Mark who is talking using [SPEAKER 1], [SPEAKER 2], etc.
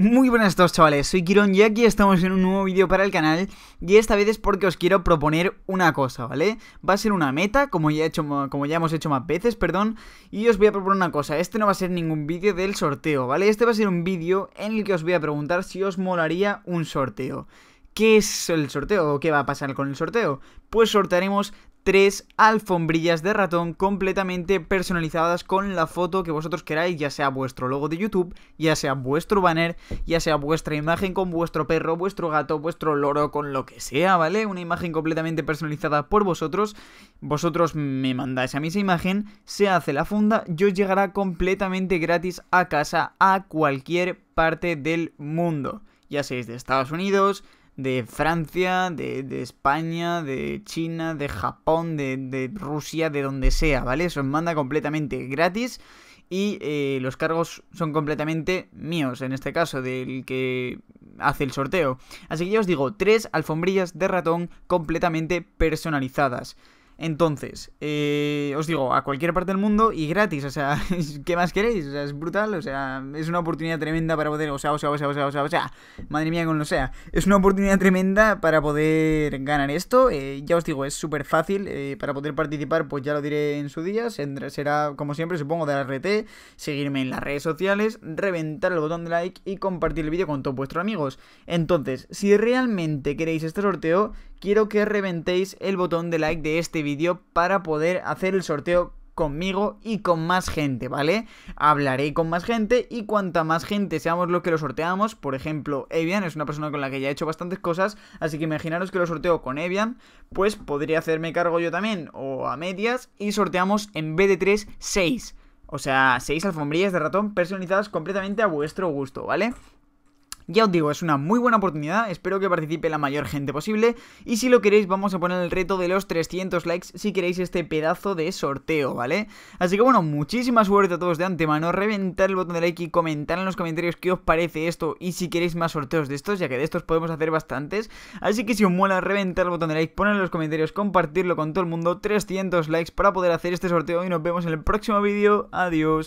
[SPEAKER 1] Muy buenas a todos chavales, soy Kiron y aquí estamos en un nuevo vídeo para el canal y esta vez es porque os quiero proponer una cosa, ¿vale? Va a ser una meta, como ya, he hecho, como ya hemos hecho más veces, perdón, y os voy a proponer una cosa, este no va a ser ningún vídeo del sorteo, ¿vale? Este va a ser un vídeo en el que os voy a preguntar si os molaría un sorteo. ¿Qué es el sorteo qué va a pasar con el sorteo? Pues sortearemos tres alfombrillas de ratón completamente personalizadas con la foto que vosotros queráis, ya sea vuestro logo de YouTube, ya sea vuestro banner, ya sea vuestra imagen con vuestro perro, vuestro gato, vuestro loro, con lo que sea, ¿vale? Una imagen completamente personalizada por vosotros. Vosotros me mandáis a mí esa imagen, se hace la funda yo llegará completamente gratis a casa a cualquier parte del mundo. Ya seáis de Estados Unidos, de Francia, de, España, de China, de Japón, de, Rusia, de donde sea, ¿vale? Eso os manda completamente gratis y eh, los cargos son completamente míos, en este caso, del que hace el sorteo. Así que ya os digo, tres alfombrillas de ratón completamente personalizadas. Entonces, eh, os digo, a cualquier parte del mundo y gratis, o sea, ¿qué más queréis? O sea, es brutal, o sea, es una oportunidad tremenda para poder, o sea, o sea, o sea, o sea, o sea, madre mía con lo sea, es una oportunidad tremenda para poder ganar esto, eh, ya os digo, es súper fácil, eh, para poder participar, pues ya lo diré en su día, será como siempre, supongo, de la RT, seguirme en las redes sociales, reventar el botón de like y compartir el vídeo con todos vuestros amigos. Entonces, si realmente queréis este sorteo, quiero que reventéis el botón de like de este vídeo para poder hacer el sorteo conmigo y con más gente, ¿vale? Hablaré con más gente y cuanta más gente seamos los que lo sorteamos, por ejemplo, Evian es una persona con la que ya he hecho bastantes cosas, así que imaginaros que lo sorteo con Evian, pues podría hacerme cargo yo también, o a medias, y sorteamos en vez de 3, 6. O sea, 6 alfombrillas de ratón personalizadas completamente a vuestro gusto, ¿vale? Ya os digo, es una muy buena oportunidad, espero que participe la mayor gente posible y si lo queréis vamos a poner el reto de los 300 likes si queréis este pedazo de sorteo, ¿vale? Así que bueno, muchísima suerte a todos de antemano, reventar el botón de like y comentar en los comentarios qué os parece esto y si queréis más sorteos de estos, ya que de estos podemos hacer bastantes, así que si os mola reventar el botón de like, ponedlo en los comentarios, compartirlo con todo el mundo, 300 likes para poder hacer este sorteo y nos vemos en el próximo vídeo, adiós.